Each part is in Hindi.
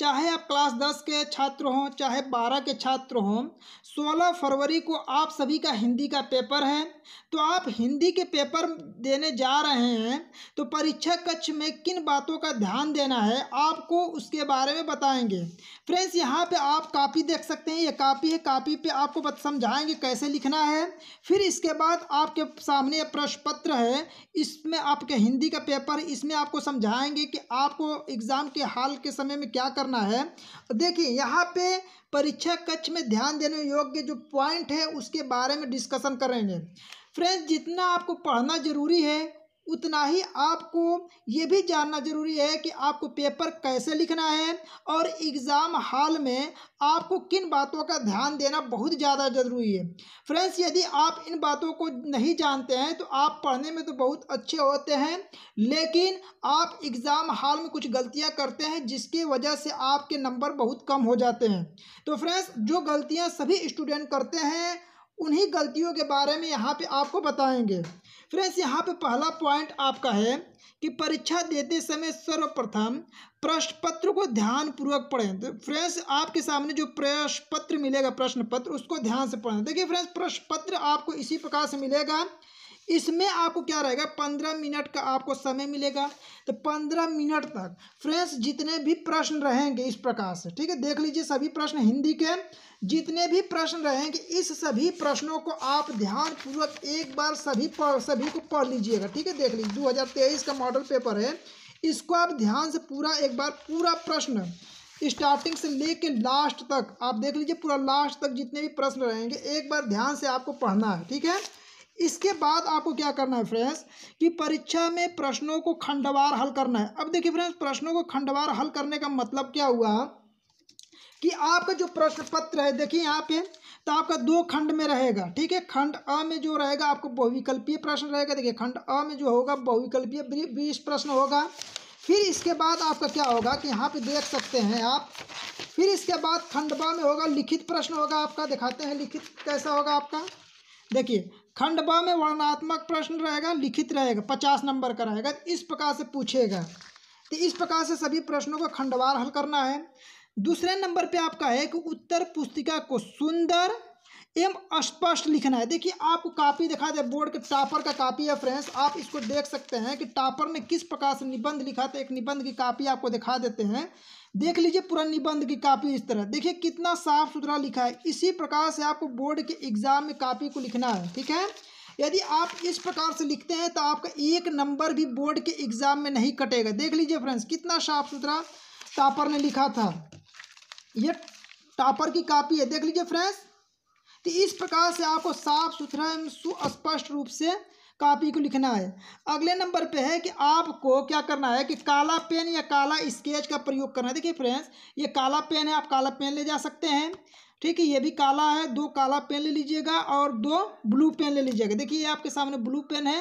चाहे आप क्लास दस के छात्र हों चाहे बारह के छात्र हों सोलह फरवरी को आप सभी का हिंदी का पेपर है तो आप हिंदी के पेपर देने जा रहे हैं तो परीक्षा कक्ष में किन बातों का ध्यान देना है आपको उसके बारे में बताएंगे फ्रेंड्स यहाँ पे आप कापी देख सकते हैं ये कापी है कापी पे आपको समझाएंगे कैसे लिखना है फिर इसके बाद आपके सामने प्रश्न पत्र है इसमें आपके हिंदी का पेपर इसमें आपको समझाएंगे कि आपको एग्ज़ाम के हाल के समय में क्या कर करना है देखिए यहाँ पे परीक्षा कक्ष में ध्यान देने योग्य जो पॉइंट है उसके बारे में डिस्कशन करेंगे फ्रेंड्स जितना आपको पढ़ना ज़रूरी है उतना ही आपको ये भी जानना ज़रूरी है कि आपको पेपर कैसे लिखना है और एग्ज़ाम हाल में आपको किन बातों का ध्यान देना बहुत ज़्यादा ज़रूरी है फ्रेंड्स यदि आप इन बातों को नहीं जानते हैं तो आप पढ़ने में तो बहुत अच्छे होते हैं लेकिन आप एग्ज़ाम हाल में कुछ गलतियाँ करते हैं जिसकी वजह से आपके नंबर बहुत कम हो जाते हैं तो फ्रेंड्स जो गलतियाँ सभी स्टूडेंट करते हैं उन्हीं गलतियों के बारे में यहाँ पे आपको बताएंगे फ्रेंड्स यहाँ पे पहला पॉइंट आपका है कि परीक्षा देते समय सर्वप्रथम प्रश्न पत्र को ध्यानपूर्वक पढ़ें तो फ्रेंड्स आपके सामने जो प्रश्न पत्र मिलेगा प्रश्न पत्र उसको ध्यान से पढ़ें देखिए फ्रेंड्स प्रश्न पत्र आपको इसी प्रकार से मिलेगा इसमें आपको क्या रहेगा पंद्रह मिनट का आपको समय मिलेगा तो पंद्रह मिनट तक फ्रेंड्स जितने भी प्रश्न रहेंगे इस प्रकार से ठीक है देख लीजिए सभी प्रश्न हिंदी के जितने भी प्रश्न रहेंगे इस सभी प्रश्नों को आप ध्यानपूर्वक एक बार सभी पढ़ सभी को पढ़ लीजिएगा ठीक है देख लीजिए दो हज़ार तेईस का मॉडल पेपर है इसको आप ध्यान से पूरा एक बार पूरा प्रश्न स्टार्टिंग से लेके लास्ट तक आप देख लीजिए पूरा लास्ट तक जितने भी प्रश्न रहेंगे एक बार ध्यान से आपको पढ़ना है ठीक है इसके बाद आपको क्या करना है फ्रेंड्स कि परीक्षा में प्रश्नों को खंडवार हल करना है अब देखिए फ्रेंड्स प्रश्नों को खंडवार हल करने का मतलब क्या हुआ कि आपका जो प्रश्न पत्र है देखिए यहाँ पे तो आपका दो खंड में रहेगा ठीक है खंड अ में जो रहेगा आपको बहुविकल्पीय प्रश्न रहेगा देखिए खंड अ में जो होगा बहुविकल्पीय बीस प्रश्न होगा फिर इसके बाद आपका क्या होगा कि यहाँ पे देख सकते हैं आप फिर इसके बाद खंड ब में होगा लिखित प्रश्न होगा आपका दिखाते हैं लिखित कैसा होगा आपका देखिए खंड ब में वर्णात्मक प्रश्न रहेगा लिखित रहेगा पचास नंबर का रहेगा इस प्रकार से पूछेगा तो इस प्रकार से सभी प्रश्नों को खंडवार हल करना है दूसरे नंबर पे आपका है कि उत्तर पुस्तिका को सुंदर एम स्पष्ट लिखना है देखिए आपको कापी दिखा दे बोर्ड के टापर का कापी है फ्रेंड्स आप इसको देख सकते हैं कि टापर ने किस प्रकार से निबंध लिखा था एक निबंध की कापी आपको दिखा देते हैं देख लीजिए पूरा निबंध की कापी इस तरह देखिए कितना साफ सुथरा लिखा है इसी प्रकार से आपको बोर्ड के एग्जाम में कापी को लिखना है ठीक है यदि आप इस प्रकार से लिखते हैं तो आपका एक नंबर भी बोर्ड के एग्जाम में नहीं कटेगा देख लीजिए फ्रेंड्स कितना साफ सुथरा टापर ने लिखा था ये टापर की कापी है देख लीजिए फ्रेंड्स तो इस प्रकार से आपको साफ सुथरा एवं सुस्पष्ट रूप से कापी को लिखना है अगले नंबर पे है कि आपको क्या करना है कि काला पेन या काला स्केच का प्रयोग करना है देखिए फ्रेंड्स ये काला पेन है आप काला पेन ले जा सकते हैं ठीक है ये भी काला है दो काला पेन ले लीजिएगा और दो ब्लू पेन ले लीजिएगा देखिए ये आपके सामने ब्लू पेन है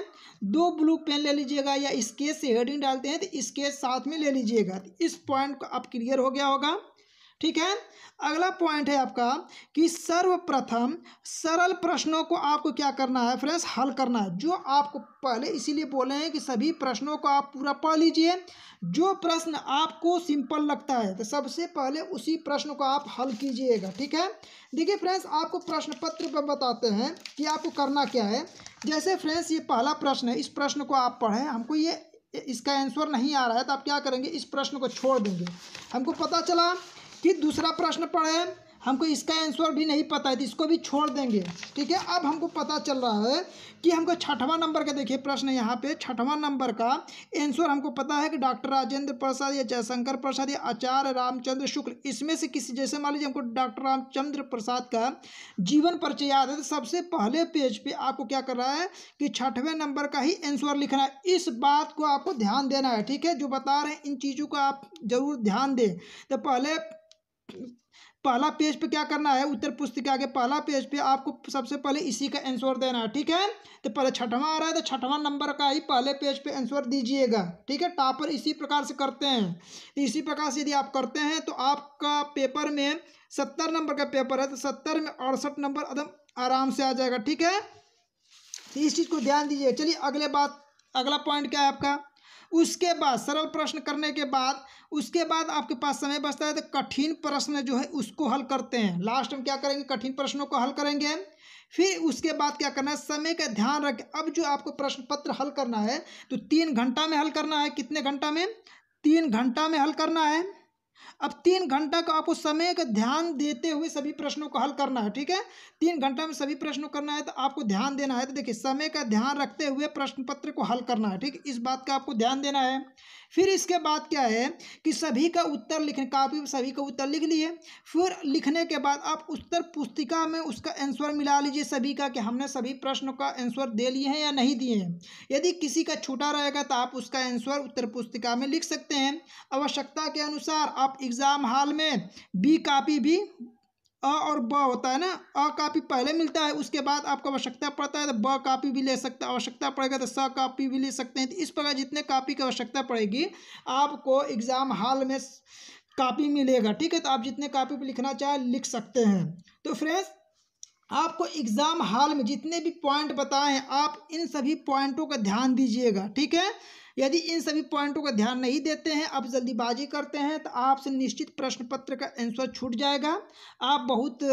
दो ब्लू पेन ले लीजिएगा या स्केच से हेडिंग डालते हैं तो स्केच साथ में ले लीजिएगा तो इस पॉइंट को अब क्लियर हो गया होगा ठीक है अगला पॉइंट है आपका कि सर्वप्रथम सरल प्रश्नों को आपको क्या करना है फ्रेंड्स हल करना है जो आपको पहले इसीलिए बोले हैं कि सभी प्रश्नों को आप पूरा पढ़ लीजिए जो प्रश्न आपको सिंपल लगता है तो सबसे पहले उसी प्रश्न को आप हल कीजिएगा ठीक है देखिए फ्रेंड्स आपको प्रश्न पत्र पर बताते हैं कि आपको करना क्या है जैसे फ्रेंड्स ये पहला प्रश्न है इस प्रश्न को आप पढ़ें हमको ये इसका आंसर नहीं आ रहा है तो आप क्या करेंगे इस प्रश्न को छोड़ देंगे हमको पता चला फिर दूसरा प्रश्न पढ़े हमको इसका आंसर भी नहीं पता है तो इसको भी छोड़ देंगे ठीक है अब हमको पता चल रहा है कि हमको छठवां नंबर का देखिए प्रश्न यहाँ पे छठवां नंबर का आंसर हमको पता है कि डॉक्टर राजेंद्र प्रसाद या जयशंकर प्रसाद या आचार्य रामचंद्र शुक्ल इसमें से किसी जैसे मान लीजिए हमको डॉक्टर रामचंद्र प्रसाद का जीवन परिचय याद है तो सबसे पहले पेज पे आपको क्या कर रहा है कि छठवें नंबर का ही आंसर लिखना है इस बात को आपको ध्यान देना है ठीक है जो बता रहे हैं इन चीज़ों का आप जरूर ध्यान दें तो पहले पहला पेज पे क्या करना है उत्तर पुस्तिका के पहला पेज पे आपको सबसे पहले इसी का आंसर देना है ठीक है तो पहले छठवां आ रहा है तो छठवां नंबर का ही पहले पेज पे आंसर दीजिएगा ठीक है टॉपर इसी प्रकार से करते हैं तो इसी प्रकार से यदि आप करते हैं तो आपका पेपर में सत्तर नंबर का पेपर है तो सत्तर में अड़सठ नंबर एकदम आराम से आ जाएगा ठीक है तो इस चीज़ को ध्यान दीजिए चलिए अगले बात अगला पॉइंट क्या है आपका उसके बाद सरल प्रश्न करने के बाद उसके बाद आपके पास समय बचता है तो कठिन प्रश्न जो है उसको हल करते हैं लास्ट में क्या करेंगे कठिन प्रश्नों को हल करेंगे फिर उसके बाद क्या करना है समय का ध्यान रख अब जो आपको प्रश्न पत्र हल करना है तो तीन घंटा में हल करना है कितने घंटा में तीन घंटा में हल करना है अब तीन घंटा का आपको समय का ध्यान देते हुए सभी प्रश्नों को हल करना है ठीक है तीन घंटा में सभी प्रश्नों करना है तो आपको ध्यान देना है तो देखिए समय का ध्यान रखते हुए प्रश्न पत्र को हल करना है ठीक इस बात का आपको ध्यान देना है फिर इसके बाद क्या है कि सभी का उत्तर लिखने कापी में सभी का उत्तर लिख लिए फिर लिखने के बाद आप उत्तर पुस्तिका में उसका आंसर मिला लीजिए सभी का कि हमने सभी प्रश्नों का आंसर दे लिए हैं या नहीं दिए हैं यदि किसी का छूटा रहेगा तो आप उसका आंसर उत्तर पुस्तिका में लिख सकते हैं आवश्यकता के अनुसार आप एग्ज़ाम हाल में बी कापी भी अ और ब होता है ना अ कापी पहले मिलता है उसके बाद आपको आवश्यकता पड़ता है तो ब कापी भी ले सकता आवश्यकता पड़ेगा तो स कापी भी ले सकते हैं तो इस प्रकार जितने कापी की आवश्यकता पड़ेगी आपको एग्ज़ाम हाल में कापी मिलेगा ठीक है तो आप जितने कापी पर लिखना चाहें लिख सकते हैं तो फ्रेंड्स आपको एग्ज़ाम हाल में जितने भी पॉइंट बताए हैं आप इन सभी पॉइंटों का ध्यान दीजिएगा ठीक है यदि इन सभी पॉइंटों का ध्यान नहीं देते हैं आप जल्दीबाजी करते हैं तो आपसे निश्चित प्रश्न पत्र का आंसर छूट जाएगा आप बहुत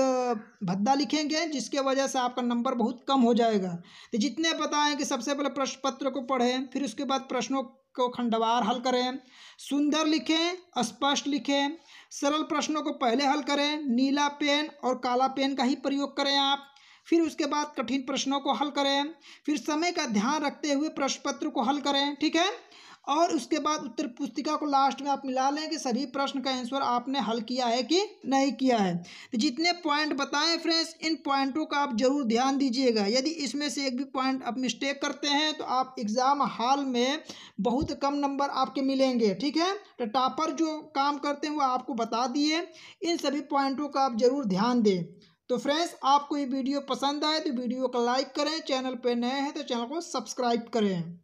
भद्दा लिखेंगे जिसके वजह से आपका नंबर बहुत कम हो जाएगा तो जितने बताएं कि सबसे पहले प्रश्न पत्र को पढ़ें फिर उसके बाद प्रश्नों को खंडवार हल करें सुंदर लिखें स्पष्ट लिखें सरल प्रश्नों को पहले हल करें नीला पेन और काला पेन का ही प्रयोग करें आप फिर उसके बाद कठिन प्रश्नों को हल करें फिर समय का ध्यान रखते हुए प्रश्न पत्र को हल करें ठीक है और उसके बाद उत्तर पुस्तिका को लास्ट में आप मिला लें कि सभी प्रश्न का आंसर आपने हल किया है कि नहीं किया है तो जितने पॉइंट बताएं फ्रेंड्स इन पॉइंटों का आप जरूर ध्यान दीजिएगा यदि इसमें से एक भी पॉइंट आप मिस्टेक करते हैं तो आप एग्ज़ाम हाल में बहुत कम नंबर आपके मिलेंगे ठीक है तो टॉपर जो काम करते हैं वो आपको बता दिए इन सभी पॉइंटों का आप जरूर ध्यान दें तो फ्रेंड्स आपको ये वीडियो पसंद आए तो वीडियो को लाइक करें चैनल पर नए हैं तो चैनल को सब्सक्राइब करें